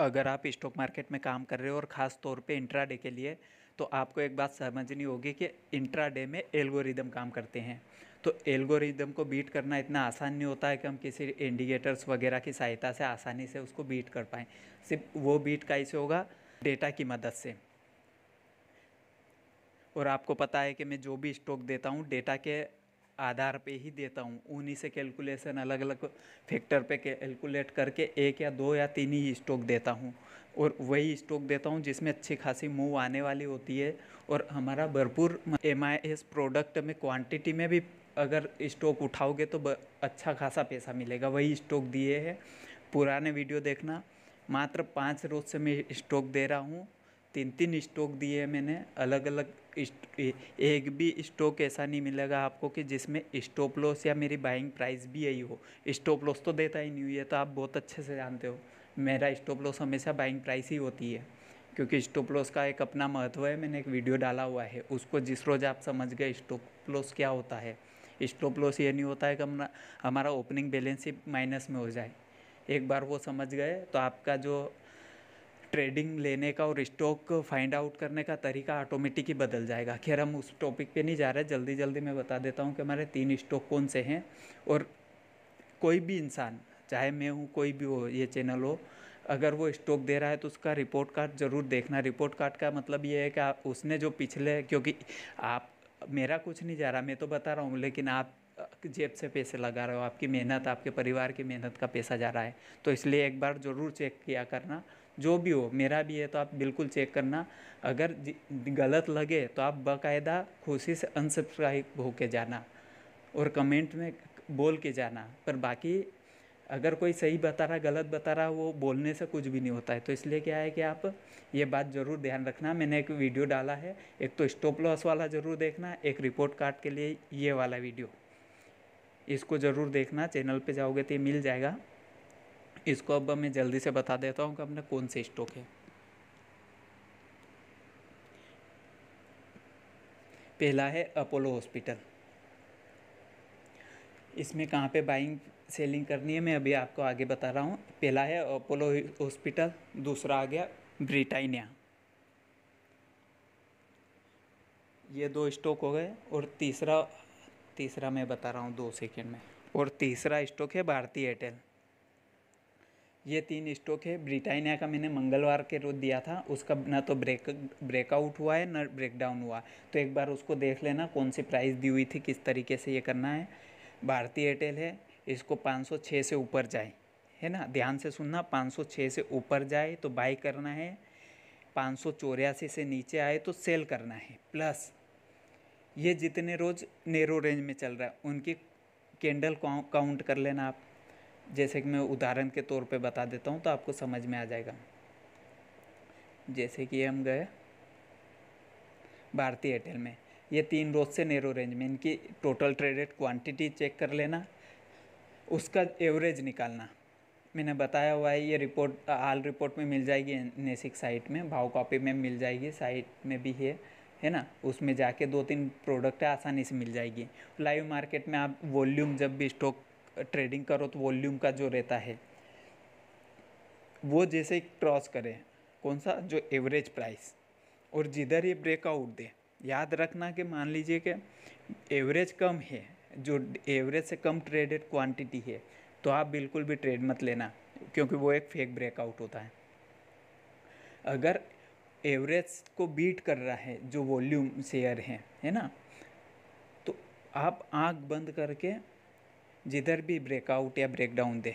अगर आप stock market में काम कर रहे हो और ख़ास तौर पे इंट्राडे के लिए तो आपको एक बात समझनी होगी कि इंट्राडे में एल्गोरिदम काम करते हैं तो एल्गोरिदम को बीट करना इतना आसान नहीं होता है कि हम किसी इंडिकेटर्स वगैरह की सहायता से आसानी से उसको बीट कर पाएँ सिर्फ वो बीट कैसे होगा डेटा की मदद से और आपको पता है कि मैं जो भी स्टॉक देता हूँ डेटा के आधार पे ही देता हूँ उन्हीं से कैलकुलेशन अलग अलग फैक्टर पे कैलकुलेट करके एक या दो या तीन ही स्टॉक देता हूँ और वही स्टॉक देता हूँ जिसमें अच्छी खासी मूव आने वाली होती है और हमारा भरपूर एम प्रोडक्ट में क्वांटिटी में भी अगर स्टॉक उठाओगे तो अच्छा खासा पैसा मिलेगा वही स्टॉक दिए है पुराने वीडियो देखना मात्र पाँच रोज़ से मैं स्टॉक दे रहा हूँ तीन तीन स्टॉक दिए हैं मैंने अलग अलग एक भी स्टॉक ऐसा नहीं मिलेगा आपको कि जिसमें स्टॉप लॉस या मेरी बाइंग प्राइस भी यही हो स्टॉप लॉस तो देता ही नहीं हुई है तो आप बहुत अच्छे से जानते हो मेरा स्टॉप लॉस हमेशा बाइंग प्राइस ही होती है क्योंकि स्टॉप लॉस का एक अपना महत्व है मैंने एक वीडियो डाला हुआ है उसको जिस रोज़ आप समझ गए स्टॉप लॉस क्या होता है स्टॉप लॉस ये नहीं होता है कि हमारा ओपनिंग बैलेंस ही माइनस में हो जाए एक बार वो समझ गए तो आपका जो ट्रेडिंग लेने का और स्टॉक फाइंड आउट करने का तरीका ऑटोमेटिक ही बदल जाएगा खैर हम उस टॉपिक पे नहीं जा रहे जल्दी जल्दी मैं बता देता हूँ कि हमारे तीन स्टॉक कौन से हैं और कोई भी इंसान चाहे मैं हूँ कोई भी हो ये चैनल हो अगर वो स्टॉक दे रहा है तो उसका रिपोर्ट कार्ड ज़रूर देखना रिपोर्ट कार्ड का मतलब ये है कि उसने जो पिछले क्योंकि आप मेरा कुछ नहीं जा रहा मैं तो बता रहा हूँ लेकिन आप जेब से पैसे लगा रहे हो आपकी मेहनत आपके परिवार की मेहनत का पैसा जा रहा है तो इसलिए एक बार ज़रूर चेक किया करना जो भी हो मेरा भी है तो आप बिल्कुल चेक करना अगर गलत लगे तो आप बाकायदा खुशी से अनसब्सक्राइब होके जाना और कमेंट में बोल के जाना पर बाकी अगर कोई सही बता रहा गलत बता रहा वो बोलने से कुछ भी नहीं होता है तो इसलिए क्या है कि आप ये बात ज़रूर ध्यान रखना मैंने एक वीडियो डाला है एक तो स्टॉप लॉस वाला ज़रूर देखना एक रिपोर्ट कार्ड के लिए ये वाला वीडियो इसको ज़रूर देखना चैनल पे जाओगे तो ये मिल जाएगा इसको अब मैं जल्दी से बता देता हूँ कि अपने कौन से स्टॉक है पहला है अपोलो हॉस्पिटल इसमें कहाँ पे बाइंग सेलिंग करनी है मैं अभी आपको आगे बता रहा हूँ पहला है अपोलो हॉस्पिटल दूसरा आ गया ब्रिटानिया ये दो स्टॉक हो गए और तीसरा तीसरा मैं बता रहा हूँ दो सेकेंड में और तीसरा स्टॉक है भारतीय एयरटेल ये तीन स्टॉक है ब्रिटानिया का मैंने मंगलवार के रोज़ दिया था उसका ना तो ब्रेक ब्रेकआउट हुआ है ना ब्रेकडाउन हुआ तो एक बार उसको देख लेना कौन सी प्राइस दी हुई थी किस तरीके से ये करना है भारतीय एयरटेल है इसको 506 से ऊपर जाए है ना ध्यान से सुनना 506 से ऊपर जाए तो बाई करना है पाँच से नीचे आए तो सेल करना है प्लस ये जितने रोज़ नेरो रेंज में चल रहा है उनकी कैंडल काउंट कर लेना आप जैसे कि मैं उदाहरण के तौर पे बता देता हूँ तो आपको समझ में आ जाएगा जैसे कि हम गए भारतीय एयरटेल में ये तीन रोज से नेरो रेंज में इनकी टोटल ट्रेडेड क्वांटिटी चेक कर लेना उसका एवरेज निकालना मैंने बताया हुआ है ये रिपोर्ट हाल रिपोर्ट में मिल जाएगी नेसिक साइट में भाव कॉपी में मिल जाएगी साइट में भी है है ना उसमें जाके दो तीन प्रोडक्ट आसानी से मिल जाएगी लाइव मार्केट में आप वॉल्यूम जब भी स्टॉक ट्रेडिंग करो तो वॉल्यूम का जो रहता है वो जैसे क्रॉस करें कौन सा जो एवरेज प्राइस और जिधर ये ब्रेकआउट दे याद रखना कि मान लीजिए कि एवरेज कम है जो एवरेज से कम ट्रेडेड क्वांटिटी है तो आप बिल्कुल भी ट्रेड मत लेना क्योंकि वो एक फेक ब्रेकआउट होता है अगर एवरेज को बीट कर रहा है जो वॉल्यूम शेयर है है ना तो आप आंख बंद करके जिधर भी ब्रेकआउट या ब्रेकडाउन दे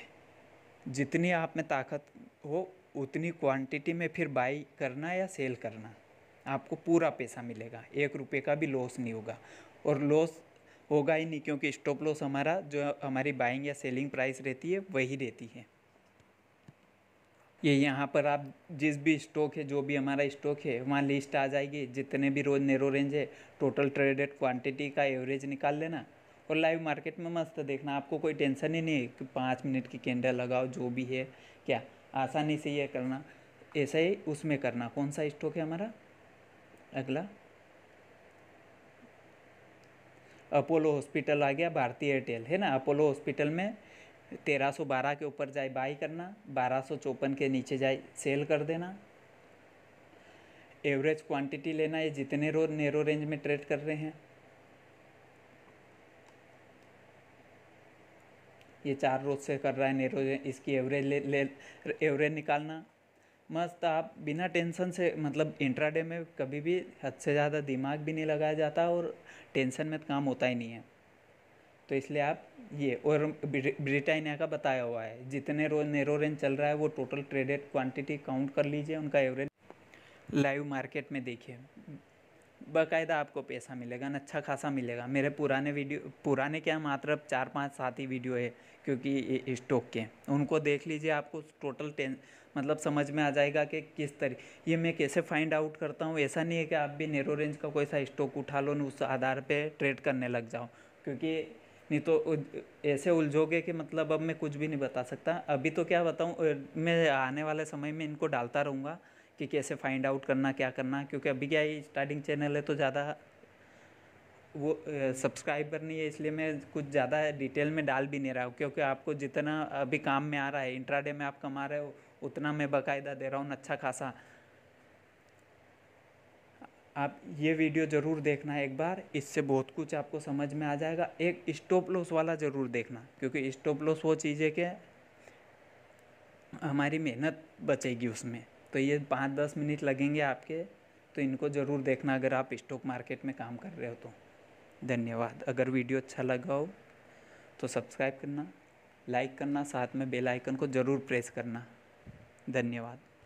जितनी आप में ताकत हो उतनी क्वांटिटी में फिर बाई करना या सेल करना आपको पूरा पैसा मिलेगा एक रुपये का भी लॉस नहीं होगा और लॉस होगा ही नहीं क्योंकि स्टॉप लॉस हमारा जो हमारी बाइंग या सेलिंग प्राइस रहती है वही रहती है ये यहाँ पर आप जिस भी स्टॉक है जो भी हमारा स्टॉक है वहाँ लिस्ट आ जाएगी जितने भी रोज नेरो रेंज है टोटल ट्रेडेड क्वांटिटी का एवरेज निकाल लेना और लाइव मार्केट में मस्त देखना आपको कोई टेंशन ही नहीं है कि पाँच मिनट की कैंडल लगाओ जो भी है क्या आसानी से यह करना ऐसा ही उसमें करना कौन सा स्टॉक है हमारा अगला अपोलो हॉस्पिटल आ गया भारतीय एयरटेल है ना अपोलो हॉस्पिटल में तेरह सौ बारह के ऊपर जाए बाई करना बारह सौ चौपन के नीचे जाए सेल कर देना एवरेज क्वांटिटी लेना ये जितने रोज नेरो रेंज में ट्रेड कर रहे हैं ये चार रोज से कर रहा है नेरोजन इसकी एवरेज ले ले एवरेज निकालना मस्त आप बिना टेंशन से मतलब इंट्राडे में कभी भी हद से ज़्यादा दिमाग भी नहीं लगाया जाता और टेंशन में तो काम होता ही नहीं है तो इसलिए आप ये और ब्रिटानिया का बताया हुआ है जितने रोज नेरो रेंज चल रहा है वो टोटल ट्रेडेड क्वांटिटी काउंट कर लीजिए उनका एवरेज लाइव मार्केट में देखिए बाकायदा आपको पैसा मिलेगा ना अच्छा खासा मिलेगा मेरे पुराने वीडियो पुराने क्या मात्र चार पाँच सात ही वीडियो है क्योंकि स्टॉक के उनको देख लीजिए आपको टोटल टेन मतलब समझ में आ जाएगा कि किस तरह ये मैं कैसे फाइंड आउट करता हूँ ऐसा नहीं है कि आप भी नेरो रेंज का कोई सा स्टॉक उठा लो उस आधार पर ट्रेड करने लग जाओ क्योंकि नहीं तो ऐसे उलझोगे कि मतलब अब मैं कुछ भी नहीं बता सकता अभी तो क्या बताऊँ मैं आने वाले समय में इनको डालता रहूँगा कि कैसे फाइंड आउट करना क्या करना क्योंकि अभी क्या ये स्टार्टिंग चैनल है तो ज़्यादा वो सब्सक्राइबर नहीं है इसलिए मैं कुछ ज़्यादा डिटेल में डाल भी नहीं रहा हूँ क्योंकि आपको जितना अभी काम में आ रहा है इंट्राडे में आप कमा रहे हो उतना मैं बाकायदा दे रहा हूँ अच्छा खासा आप ये वीडियो ज़रूर देखना एक बार इससे बहुत कुछ आपको समझ में आ जाएगा एक स्टॉप लॉस वाला ज़रूर देखना क्योंकि स्टॉप लॉस वो चीज़ है कि हमारी मेहनत बचेगी उसमें तो ये पाँच दस मिनट लगेंगे आपके तो इनको ज़रूर देखना अगर आप स्टॉक मार्केट में काम कर रहे हो तो धन्यवाद अगर वीडियो अच्छा लगा हो तो सब्सक्राइब करना लाइक करना साथ में बेल आइकन को ज़रूर प्रेस करना धन्यवाद